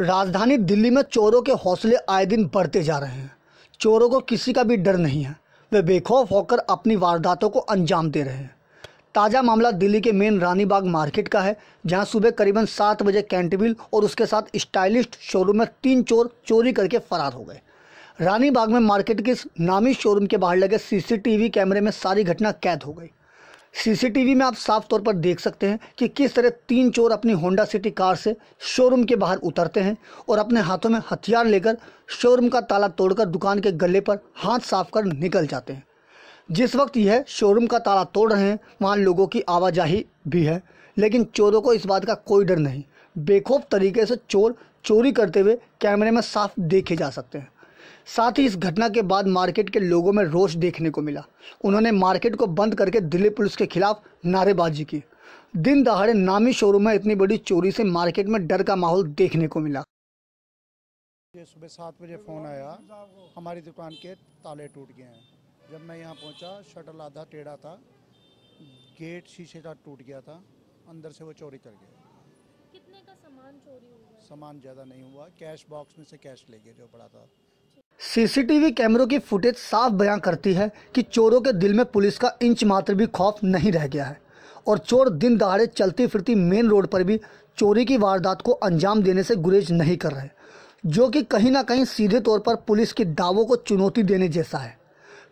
राजधानी दिल्ली में चोरों के हौसले आए दिन बढ़ते जा रहे हैं चोरों को किसी का भी डर नहीं है वे बेखौफ होकर अपनी वारदातों को अंजाम दे रहे हैं ताज़ा मामला दिल्ली के मेन रानीबाग मार्केट का है जहां सुबह करीबन सात बजे कैंटविल और उसके साथ स्टाइलिश शोरूम में तीन चोर चोरी करके फरार हो गए रानीबाग में मार्केट के नामी शोरूम के बाहर लगे सीसीटीवी कैमरे में सारी घटना कैद हो गई सीसीटीवी में आप साफ तौर पर देख सकते हैं कि किस तरह तीन चोर अपनी होंडा सिटी कार से शोरूम के बाहर उतरते हैं और अपने हाथों में हथियार लेकर शोरूम का ताला तोड़कर दुकान के गले पर हाथ साफ कर निकल जाते हैं जिस वक्त यह शोरूम का ताला तोड़ रहे हैं वहाँ लोगों की आवाजाही भी है लेकिन चोरों को इस बात का कोई डर नहीं बेखौफ तरीके से चोर चोरी करते हुए कैमरे में साफ देखे जा सकते हैं साथ ही इस घटना के बाद मार्केट के लोगों में रोष देखने को मिला उन्होंने मार्केट को बंद करके दिल्ली पुलिस के खिलाफ नारेबाजी की दिन दहाड़े नामी शोरूम में इतनी बड़ी चोरी से मार्केट में डर का माहौल देखने को मिला सुबह सात बजे फ़ोन आया हमारी दुकान के ताले टूट गए हैं जब मैं यहाँ पहुँचा शटल आधा टेढ़ा था गेट शीशे का टूट गया था अंदर से वो चोरी कर गया कितने का सामान चोरी हुआ सामान ज़्यादा नहीं हुआ कैश बॉक्स में से कैश ले गए जो पड़ा था सीसीटीवी कैमरों की फुटेज साफ बयां करती है कि चोरों के दिल में पुलिस का इंच मात्र भी खौफ नहीं रह गया है और चोर दिन दहाड़े चलती फिरती मेन रोड पर भी चोरी की वारदात को अंजाम देने से गुरेज नहीं कर रहे जो कि कहीं ना कहीं सीधे तौर पर पुलिस के दावों को चुनौती देने जैसा है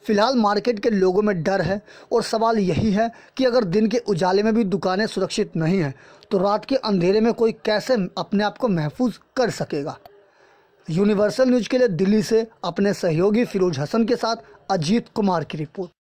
फिलहाल मार्केट के लोगों में डर है और सवाल यही है कि अगर दिन के उजाले में भी दुकानें सुरक्षित नहीं हैं तो रात के अंधेरे में कोई कैसे अपने आप को महफूज कर सकेगा यूनिवर्सल न्यूज के लिए दिल्ली से अपने सहयोगी फिरोज हसन के साथ अजीत कुमार की रिपोर्ट